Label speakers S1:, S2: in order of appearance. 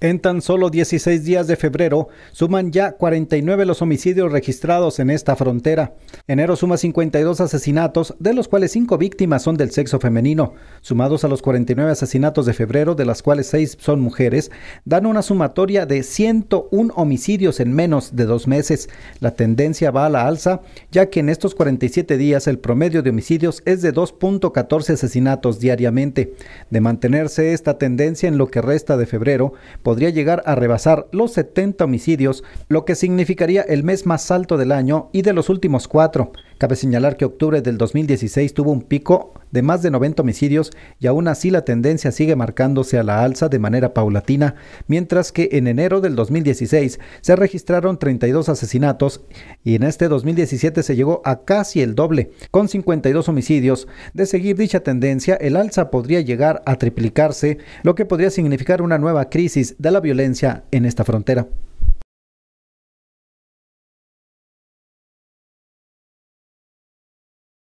S1: En tan solo 16 días de febrero suman ya 49 los homicidios registrados en esta frontera. Enero suma 52 asesinatos, de los cuales 5 víctimas son del sexo femenino. Sumados a los 49 asesinatos de febrero, de las cuales 6 son mujeres, dan una sumatoria de 101 homicidios en menos de dos meses. La tendencia va a la alza, ya que en estos 47 días el promedio de homicidios es de 2.14 asesinatos diariamente. De mantenerse esta tendencia en lo que resta de febrero, podría llegar a rebasar los 70 homicidios, lo que significaría el mes más alto del año y de los últimos cuatro. Cabe señalar que octubre del 2016 tuvo un pico de más de 90 homicidios y aún así la tendencia sigue marcándose a la alza de manera paulatina, mientras que en enero del 2016 se registraron 32 asesinatos y en este 2017 se llegó a casi el doble, con 52 homicidios. De seguir dicha tendencia, el alza podría llegar a triplicarse, lo que podría significar una nueva crisis de la violencia en esta frontera.